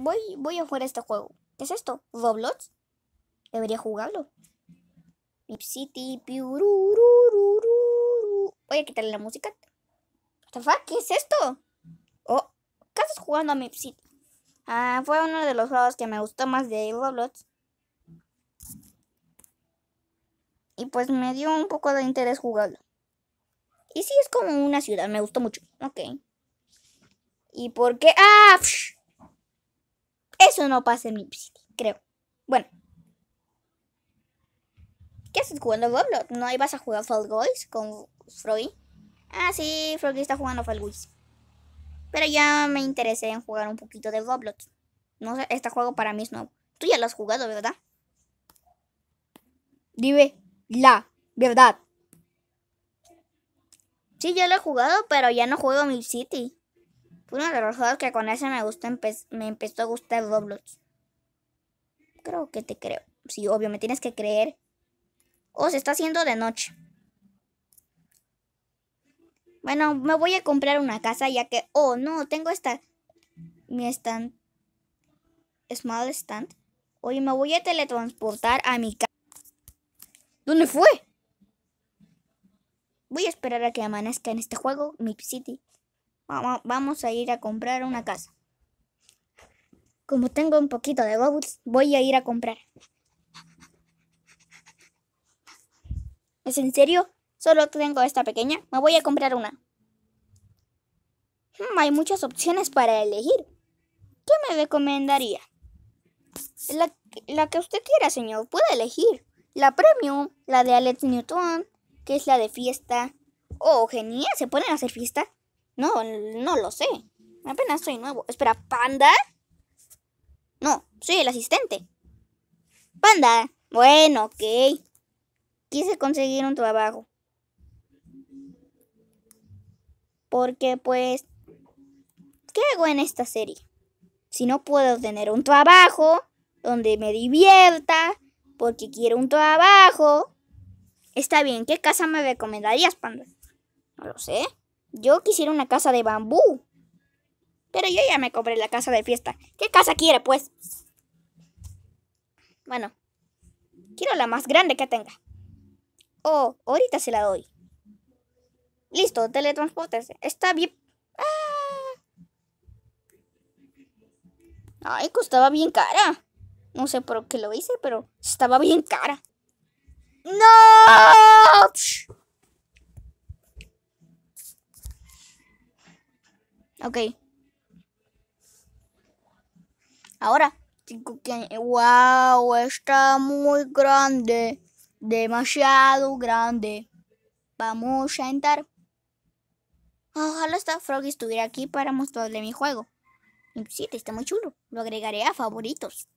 voy, voy a jugar este juego. ¿Qué es esto? ¿Roblox? Debería jugarlo. Mip City, Voy a quitarle la música. ¿Qué es esto? Oh, ¿qué estás jugando a Mip City? Ah, fue uno de los juegos que me gustó más de Roblox. Y pues me dio un poco de interés jugarlo. Y sí, es como una ciudad, me gustó mucho. Ok. ¿Y por qué? ¡Ah! no pasa en mi City, creo. Bueno. ¿Qué haces jugando Roblox? ¿No ibas a jugar Fall Guys con Froggy? Ah, sí, Froggy está jugando Fall Guys. Pero ya me interesé en jugar un poquito de Roblox. No sé, este juego para mí es nuevo. Tú ya lo has jugado, ¿verdad? Dime la verdad. Sí, ya lo he jugado, pero ya no juego mi City. Fue uno de los juegos que con ese me me empezó a gustar Roblox. Creo que te creo. Sí, obvio, me tienes que creer. Oh, se está haciendo de noche. Bueno, me voy a comprar una casa ya que... Oh, no, tengo esta... Mi stand... Small stand. Oye, me voy a teletransportar a mi casa. ¿Dónde fue? Voy a esperar a que amanezca en este juego, Mi City vamos a ir a comprar una casa. Como tengo un poquito de bobus, voy a ir a comprar. ¿Es en serio? Solo tengo esta pequeña. Me voy a comprar una. Hmm, hay muchas opciones para elegir. ¿Qué me recomendaría? La, la que usted quiera, señor. Puede elegir. La premium, la de Alex Newton, que es la de fiesta. Oh, genial, ¿se pueden hacer fiesta? No, no lo sé. Apenas soy nuevo. Espera, ¿Panda? No, soy el asistente. Panda. Bueno, ok. Quise conseguir un trabajo. Porque pues, ¿qué hago en esta serie? Si no puedo tener un trabajo donde me divierta, porque quiero un trabajo. Está bien, ¿qué casa me recomendarías, Panda? No lo sé. Yo quisiera una casa de bambú. Pero yo ya me compré la casa de fiesta. ¿Qué casa quiere, pues? Bueno, quiero la más grande que tenga. Oh, ahorita se la doy. Listo, teletransportarse. Está bien. ¡Ah! Ay, costaba bien cara. No sé por qué lo hice, pero estaba bien cara. ¡No! Ok. Ahora, cinco ¡Wow! Está muy grande. Demasiado grande. Vamos a entrar. Ojalá esta Frog estuviera aquí para mostrarle mi juego. Sí, está muy chulo. Lo agregaré a favoritos.